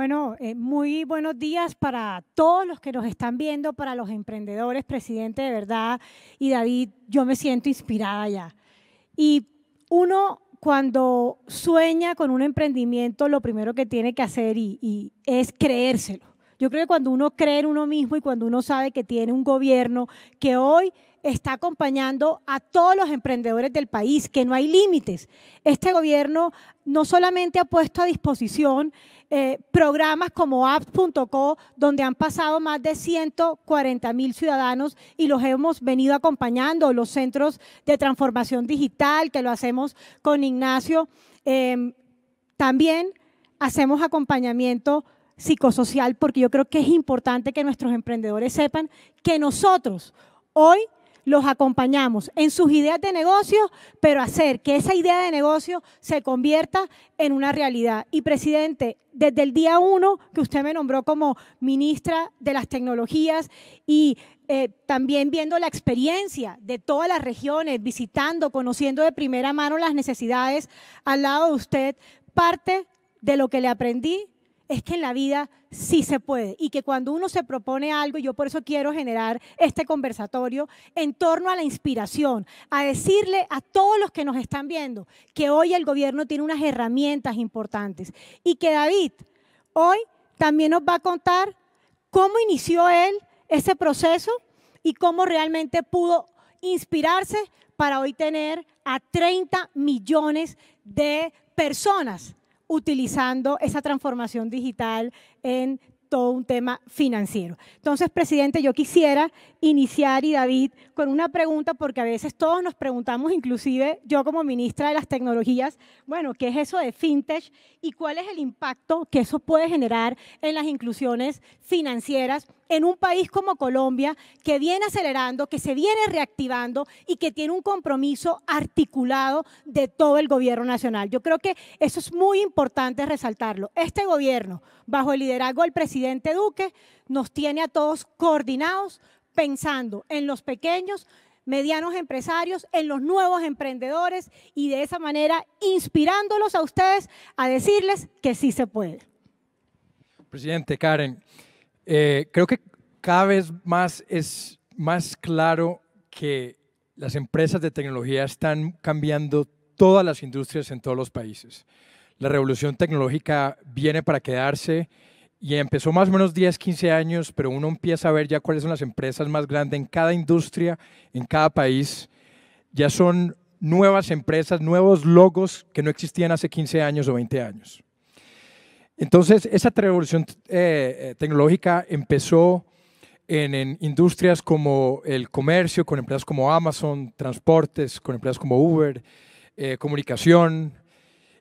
Bueno, eh, muy buenos días para todos los que nos están viendo, para los emprendedores, presidente de verdad. Y David, yo me siento inspirada ya. Y uno cuando sueña con un emprendimiento, lo primero que tiene que hacer es creérselo. Yo creo que cuando uno cree en uno mismo y cuando uno sabe que tiene un gobierno que hoy está acompañando a todos los emprendedores del país, que no hay límites. Este gobierno no solamente ha puesto a disposición eh, programas como apps.co, donde han pasado más de 140 mil ciudadanos y los hemos venido acompañando, los centros de transformación digital, que lo hacemos con Ignacio. Em, también hacemos acompañamiento psicosocial porque yo creo que es importante que nuestros emprendedores sepan que nosotros hoy los acompañamos en sus ideas de negocio, pero hacer que esa idea de negocio se convierta en una realidad. Y presidente, desde el día uno que usted me nombró como ministra de las tecnologías y eh, también viendo la experiencia de todas las regiones, visitando, conociendo de primera mano las necesidades, al lado de usted, parte de lo que le aprendí es que en la vida sí se puede y que cuando uno se propone algo, yo por eso quiero generar este conversatorio en torno a la inspiración, a decirle a todos los que nos están viendo que hoy el gobierno tiene unas herramientas importantes y que David hoy también nos va a contar cómo inició él ese proceso y cómo realmente pudo inspirarse para hoy tener a 30 millones de personas utilizando esa transformación digital en todo un tema financiero. Entonces, presidente, yo quisiera iniciar y David con una pregunta, porque a veces todos nos preguntamos, inclusive yo como ministra de las tecnologías, bueno, ¿qué es eso de fintech y cuál es el impacto que eso puede generar en las inclusiones financieras en un país como Colombia, que viene acelerando, que se viene reactivando y que tiene un compromiso articulado de todo el gobierno nacional. Yo creo que eso es muy importante resaltarlo. Este gobierno, bajo el liderazgo del presidente Duque, nos tiene a todos coordinados pensando en los pequeños, medianos empresarios, en los nuevos emprendedores y de esa manera inspirándolos a ustedes a decirles que sí se puede. Presidente Karen, eh, creo que cada vez más es más claro que las empresas de tecnología están cambiando todas las industrias en todos los países. La revolución tecnológica viene para quedarse y empezó más o menos 10, 15 años, pero uno empieza a ver ya cuáles son las empresas más grandes en cada industria, en cada país. Ya son nuevas empresas, nuevos logos que no existían hace 15 años o 20 años. Entonces, esa revolución eh, eh, tecnológica empezó en, industrias como el comercio, con empresas como Amazon, transportes, con empresas como Uber, eh, comunicación.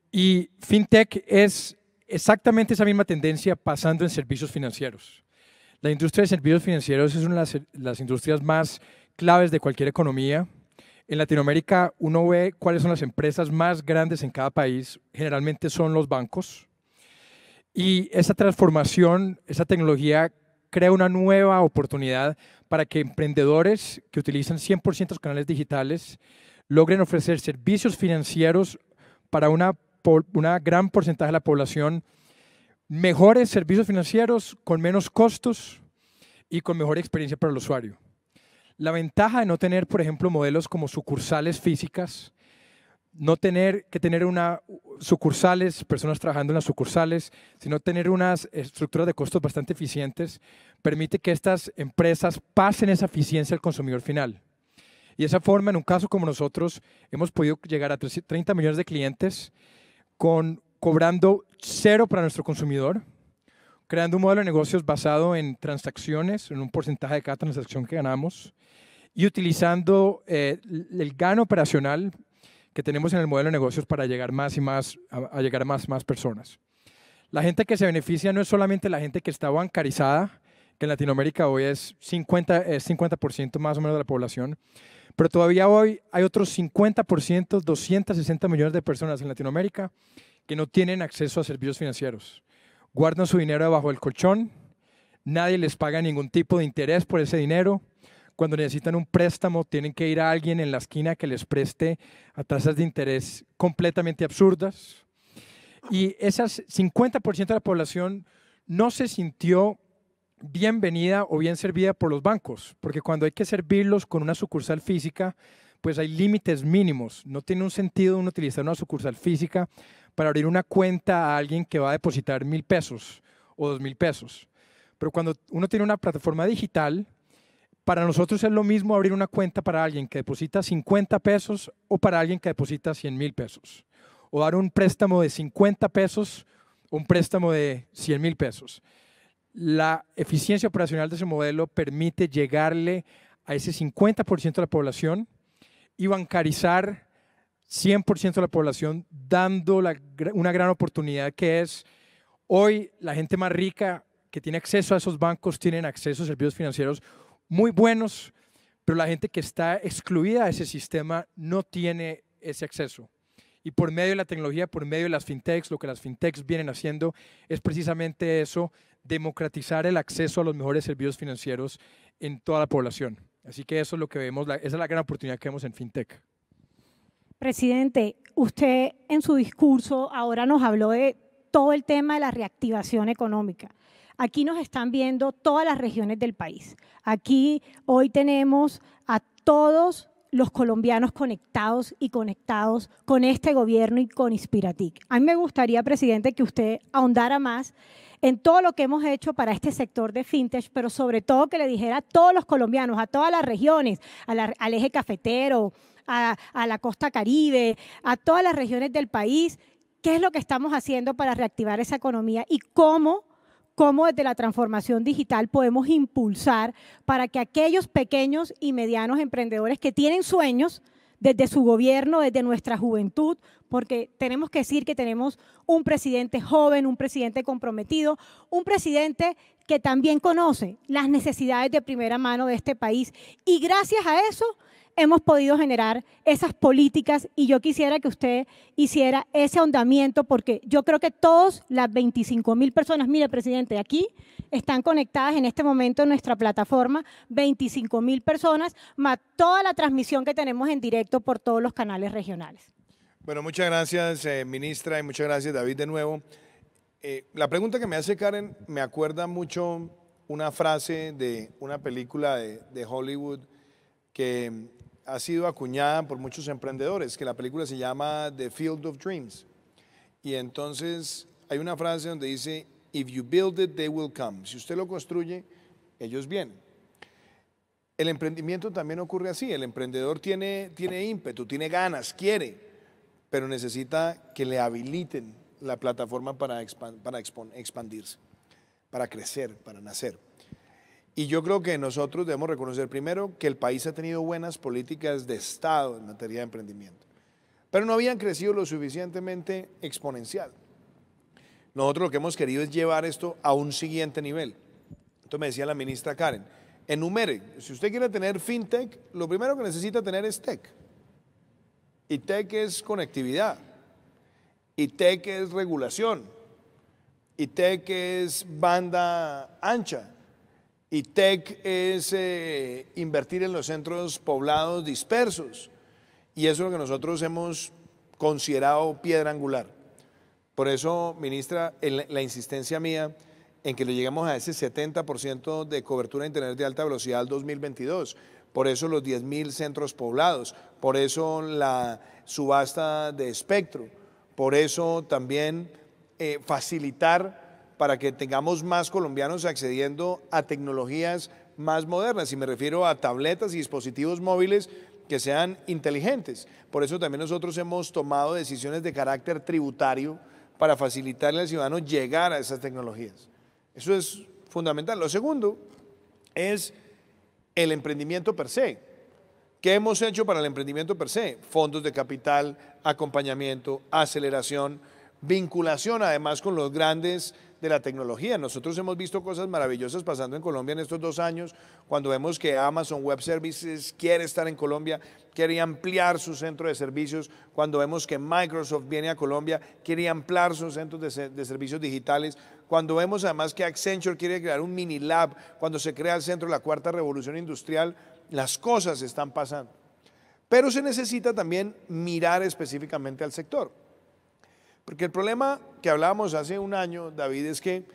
Y FinTech es exactamente esa misma tendencia pasando en servicios financieros. La industria de servicios financieros es una de las industrias más claves de cualquier economía. En Latinoamérica uno ve cuáles son las empresas más grandes en cada país. Generalmente son los bancos y esa transformación, esa tecnología crea una nueva oportunidad para que emprendedores que utilizan 100% los canales digitales logren ofrecer servicios financieros para una, gran porcentaje de la población, mejores servicios financieros con menos costos y con mejor experiencia para el usuario. La ventaja de no tener, por ejemplo, modelos como sucursales físicas no tener que tener una sucursales, personas trabajando en las sucursales, sino tener unas estructuras de costos bastante eficientes, permite que estas empresas pasen esa eficiencia al consumidor final. Y de esa forma, en un caso como nosotros, hemos podido llegar a 30 millones de clientes con, cobrando cero para nuestro consumidor, creando un modelo de negocios basado en transacciones, en un porcentaje de cada transacción que ganamos, y utilizando eh, el gano operacional que tenemos en el modelo de negocios para llegar más y más a, llegar a más, más personas. La gente que se beneficia no es solamente la gente que está bancarizada, que en Latinoamérica hoy es 50%, es 50% más o menos de la población, pero todavía hoy hay otros 50%, 260 millones de personas en Latinoamérica que no tienen acceso a servicios financieros. Guardan su dinero debajo del colchón, nadie les paga ningún tipo de interés por ese dinero, cuando necesitan un préstamo, tienen que ir a alguien en la esquina que les preste a tasas de interés completamente absurdas. Y esas 50% de la población no se sintió bienvenida o bien servida por los bancos, porque cuando hay que servirlos con una sucursal física, pues hay límites mínimos. No tiene un sentido uno utilizar una sucursal física para abrir una cuenta a alguien que va a depositar mil pesos o dos mil pesos. Pero cuando uno tiene una plataforma digital, para nosotros es lo mismo abrir una cuenta para alguien que deposita 50 pesos o para alguien que deposita 100 mil pesos. O dar un préstamo de 50 pesos o un préstamo de 100 mil pesos. La eficiencia operacional de ese modelo permite llegarle a ese 50% de la población y bancarizar 100% de la población, dando una gran oportunidad que es hoy la gente más rica que tiene acceso a esos bancos, tienen acceso a servicios financieros muy buenos, pero la gente que está excluida de ese sistema no tiene ese acceso. Y por medio de la tecnología, por medio de las fintechs, lo que las fintechs vienen haciendo es precisamente eso, democratizar el acceso a los mejores servicios financieros en toda la población. Así que eso es lo que vemos, esa es la gran oportunidad que vemos en fintech. Presidente, usted en su discurso ahora nos habló de todo el tema de la reactivación económica. Aquí nos están viendo todas las regiones del país. Aquí hoy tenemos a todos los colombianos conectados y conectados con este gobierno y con Inspiratic. A mí me gustaría, presidente, que usted ahondara más en todo lo que hemos hecho para este sector de fintech, pero sobre todo que le dijera a todos los colombianos, a todas las regiones, al eje cafetero, a, a la costa caribe, a todas las regiones del país, qué es lo que estamos haciendo para reactivar esa economía y cómo cómo desde la transformación digital podemos impulsar para que aquellos pequeños y medianos emprendedores que tienen sueños, desde su gobierno, desde nuestra juventud, porque tenemos que decir que tenemos un presidente joven, un presidente comprometido, un presidente que también conoce las necesidades de primera mano de este país. Y gracias a eso hemos podido generar esas políticas y yo quisiera que usted hiciera ese ahondamiento porque yo creo que todas las 25 mil personas, mire presidente, aquí están conectadas en este momento en nuestra plataforma, 25 mil personas, más toda la transmisión que tenemos en directo por todos los canales regionales. Bueno, muchas gracias eh, ministra y muchas gracias David de nuevo. Eh, la pregunta que me hace Karen me acuerda mucho una frase de una película de Hollywood que ha sido acuñada por muchos emprendedores, que la película se llama The Field of Dreams. Y entonces hay una frase donde dice, If you build it, they will come. Si usted lo construye, ellos vienen. El emprendimiento también ocurre así. El emprendedor tiene, tiene ímpetu, tiene ganas, quiere, pero necesita que le habiliten la plataforma para, para expandirse, para crecer, para nacer. Y yo creo que nosotros debemos reconocer primero que el país ha tenido buenas políticas de Estado en materia de emprendimiento, pero no habían crecido lo suficientemente exponencial. Nosotros lo que hemos querido es llevar esto a un siguiente nivel. Entonces me decía la ministra Karen, enumere, si usted quiere tener fintech, lo primero que necesita tener es tech. Y tech es conectividad. Y tech es regulación. Y tech es banda ancha y TEC es eh, invertir en los centros poblados dispersos. Y eso es lo que nosotros hemos considerado piedra angular. Por eso, ministra, la, insistencia mía en que le lleguemos a ese 70% de cobertura de Internet de alta velocidad al 2022. Por eso los 10.000 centros poblados, por eso la subasta de espectro, por eso también eh, facilitar para que tengamos más colombianos accediendo a tecnologías más modernas, y me refiero a tabletas y dispositivos móviles que sean inteligentes. Por eso también nosotros hemos tomado decisiones de carácter tributario para facilitarle al ciudadano llegar a esas tecnologías. Eso es fundamental. Lo segundo es el emprendimiento per se. ¿Qué hemos hecho para el emprendimiento per se? Fondos de capital, acompañamiento, aceleración, vinculación además con los grandes de la tecnología. Nosotros hemos visto cosas maravillosas pasando en Colombia en estos dos años, cuando vemos que Amazon Web Services quiere estar en Colombia, quiere ampliar su centro de servicios, cuando vemos que Microsoft viene a Colombia, quiere ampliar sus centros de, servicios digitales, cuando vemos además que Accenture quiere crear un mini lab, cuando se crea el centro de la cuarta revolución industrial, las cosas están pasando. Pero se necesita también mirar específicamente al sector. Porque el problema que hablábamos hace un año, David, es que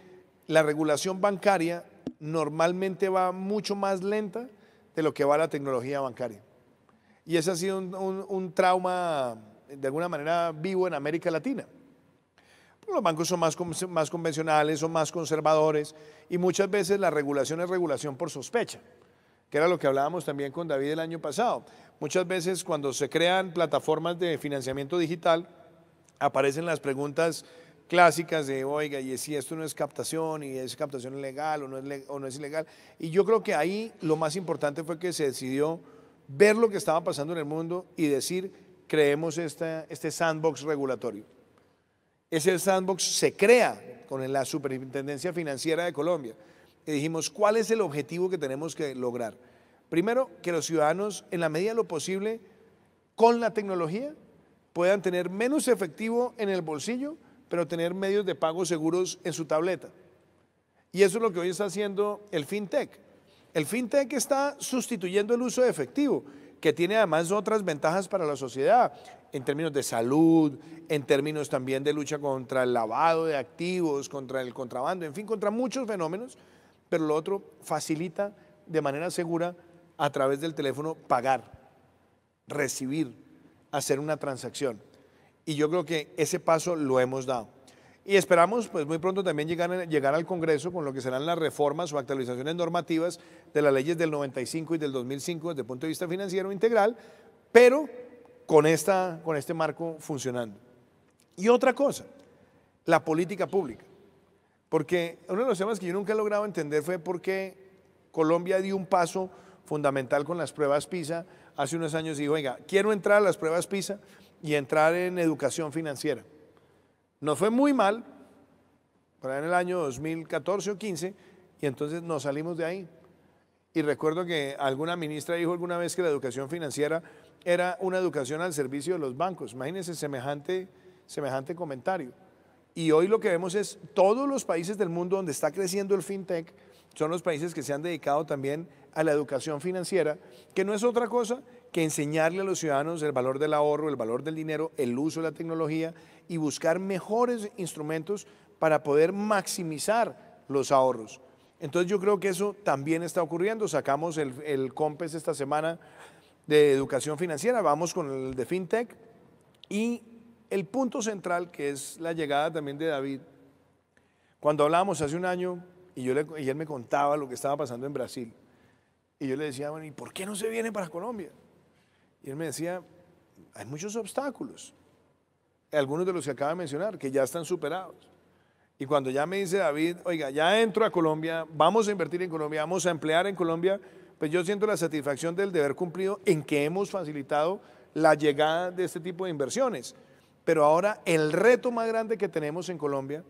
la regulación bancaria normalmente va mucho más lenta de lo que va la tecnología bancaria. Y ese ha sido un, trauma, de alguna manera, vivo en América Latina. Los bancos son más, más convencionales, son más conservadores y muchas veces la regulación es regulación por sospecha, que era lo que hablábamos también con David el año pasado. Muchas veces cuando se crean plataformas de financiamiento digital, aparecen las preguntas clásicas de, oiga, y si esto no es captación, y es captación ilegal o no es, ilegal. Y yo creo que ahí lo más importante fue que se decidió ver lo que estaba pasando en el mundo y decir, creemos este sandbox regulatorio. Ese sandbox se crea con la Superintendencia Financiera de Colombia. Y dijimos, ¿cuál es el objetivo que tenemos que lograr? Primero, que los ciudadanos, en la medida de lo posible, con la tecnología, puedan tener menos efectivo en el bolsillo, pero tener medios de pago seguros en su tableta. Y eso es lo que hoy está haciendo el FinTech. El FinTech está sustituyendo el uso de efectivo, que tiene además otras ventajas para la sociedad, en términos de salud, en términos también de lucha contra el lavado de activos, contra el contrabando, en fin, contra muchos fenómenos, pero lo otro facilita de manera segura a través del teléfono pagar, recibir, hacer una transacción. Y yo creo que ese paso lo hemos dado. Y esperamos pues muy pronto también llegar, llegar al Congreso con lo que serán las reformas o actualizaciones normativas de las leyes del 95 y del 2005 desde el punto de vista financiero integral, pero con, esta, con este marco funcionando. Y otra cosa, la política pública. Porque uno de los temas que yo nunca he logrado entender fue por qué Colombia dio un paso fundamental con las pruebas PISA, hace unos años dijo, oiga, quiero entrar a las pruebas PISA y entrar en educación financiera. Nos fue muy mal, por ahí en el año 2014 o 15, y entonces nos salimos de ahí. Y recuerdo que alguna ministra dijo alguna vez que la educación financiera era una educación al servicio de los bancos. Imagínense semejante, semejante comentario. Y hoy lo que vemos es todos los países del mundo donde está creciendo el fintech, son los países que se han dedicado también a la educación financiera, que no es otra cosa que enseñarle a los ciudadanos el valor del ahorro, el valor del dinero, el uso de la tecnología y buscar mejores instrumentos para poder maximizar los ahorros. Entonces yo creo que eso también está ocurriendo. Sacamos el, el COMPES esta semana de educación financiera, vamos con el de FinTech y el punto central que es la llegada también de David. Cuando hablábamos hace un año y, yo y él me contaba lo que estaba pasando en Brasil. Y yo le decía, bueno, ¿y por qué no se viene para Colombia? Y él me decía, hay muchos obstáculos. Algunos de los que acaba de mencionar, que ya están superados. Y cuando ya me dice David, oiga, ya entro a Colombia, vamos a invertir en Colombia, vamos a emplear en Colombia, pues yo siento la satisfacción del deber cumplido en que hemos facilitado la llegada de este tipo de inversiones. Pero ahora el reto más grande que tenemos en Colombia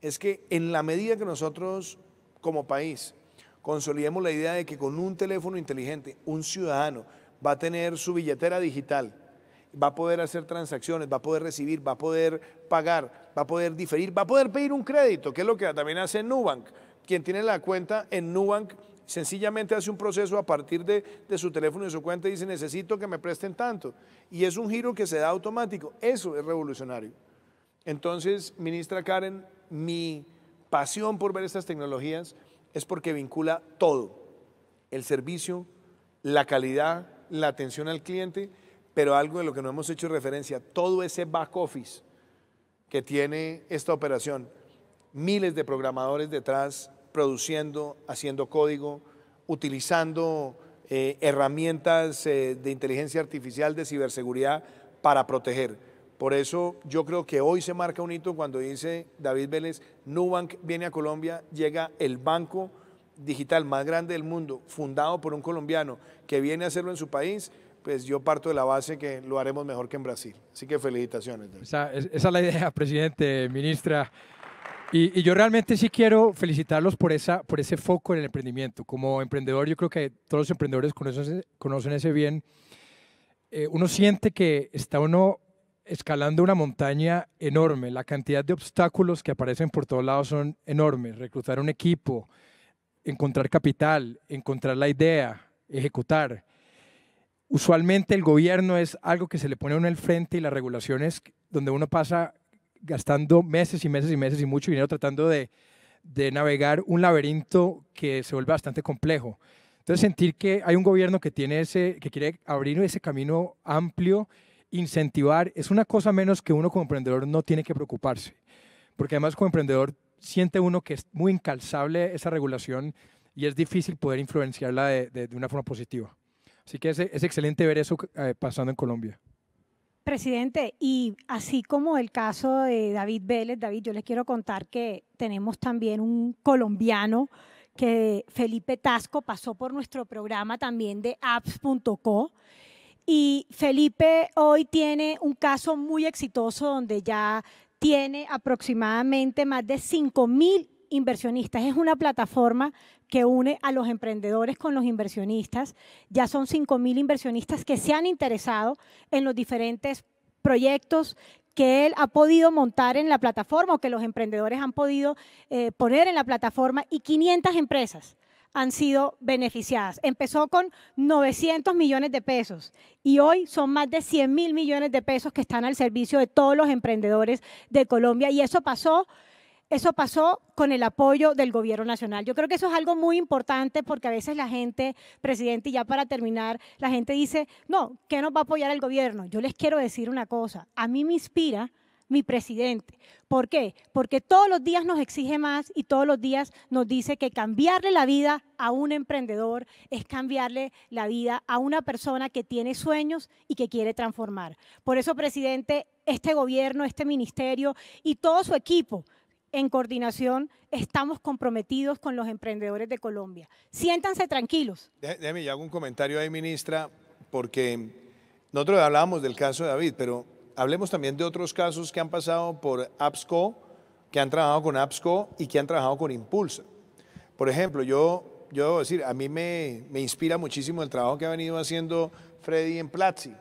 es que en la medida que nosotros como país consolidemos la idea de que con un teléfono inteligente, un ciudadano va a tener su billetera digital, va a poder hacer transacciones, va a poder recibir, va a poder pagar, va a poder diferir, va a poder pedir un crédito, que es lo que también hace Nubank. Quien tiene la cuenta en Nubank sencillamente hace un proceso a partir de, su teléfono y su cuenta y dice necesito que me presten tanto. Y es un giro que se da automático. Eso es revolucionario. Entonces, ministra Karen, mi pasión por ver estas tecnologías es porque vincula todo, el servicio, la calidad, la atención al cliente, pero algo de lo que no hemos hecho referencia, todo ese back office que tiene esta operación, miles de programadores detrás produciendo, haciendo código, utilizando eh, herramientas eh, de inteligencia artificial, de ciberseguridad para proteger. Por eso yo creo que hoy se marca un hito cuando dice David Vélez, Nubank viene a Colombia, llega el banco digital más grande del mundo, fundado por un colombiano que viene a hacerlo en su país, pues yo parto de la base que lo haremos mejor que en Brasil. Así que felicitaciones. David. Esa, es la idea, presidente, ministra. Y, yo realmente sí quiero felicitarlos por, esa, por ese foco en el emprendimiento. Como emprendedor, yo creo que todos los emprendedores conocen, conocen ese bien. Eh, uno siente que está uno escalando una montaña enorme. La cantidad de obstáculos que aparecen por todos lados son enormes. Reclutar un equipo, encontrar capital, encontrar la idea, ejecutar. Usualmente el gobierno es algo que se le pone a uno al frente y las regulaciones donde uno pasa gastando meses y meses y meses y mucho dinero tratando de, navegar un laberinto que se vuelve bastante complejo. Entonces sentir que hay un gobierno que tiene ese, que quiere abrir ese camino amplio incentivar es una cosa menos que uno como emprendedor no tiene que preocuparse, porque además como emprendedor siente uno que es muy incalzable esa regulación y es difícil poder influenciarla de, una forma positiva. Así que es, excelente ver eso eh, pasando en Colombia. Presidente, y así como el caso de David Vélez, David, yo les quiero contar que tenemos también un colombiano que Felipe Tasco pasó por nuestro programa también de apps.co y Felipe hoy tiene un caso muy exitoso donde ya tiene aproximadamente más de cinco mil inversionistas. Es una plataforma que une a los emprendedores con los inversionistas. Ya son cinco mil inversionistas que se han interesado en los diferentes proyectos que él ha podido montar en la plataforma o que los emprendedores han podido eh, poner en la plataforma y 500 empresas han sido beneficiadas. Empezó con 900 millones de pesos y hoy son más de 100 mil millones de pesos que están al servicio de todos los emprendedores de Colombia y eso pasó eso pasó con el apoyo del gobierno nacional. Yo creo que eso es algo muy importante porque a veces la gente, presidente, y ya para terminar, la gente dice, no, ¿qué nos va a apoyar el gobierno? Yo les quiero decir una cosa, a mí me inspira mi presidente. ¿Por qué? Porque todos los días nos exige más y todos los días nos dice que cambiarle la vida a un emprendedor es cambiarle la vida a una persona que tiene sueños y que quiere transformar. Por eso, presidente, este gobierno, este ministerio y todo su equipo en coordinación estamos comprometidos con los emprendedores de Colombia. Siéntanse tranquilos. Déjeme, yo hago un comentario ahí, ministra, porque nosotros hablábamos del caso de David, pero hablemos también de otros casos que han pasado por APSCO, que han trabajado con APSCO y que han trabajado con Impulsa. Por ejemplo, yo, yo debo decir, a mí me, me inspira muchísimo el trabajo que ha venido haciendo Freddy en Platzi.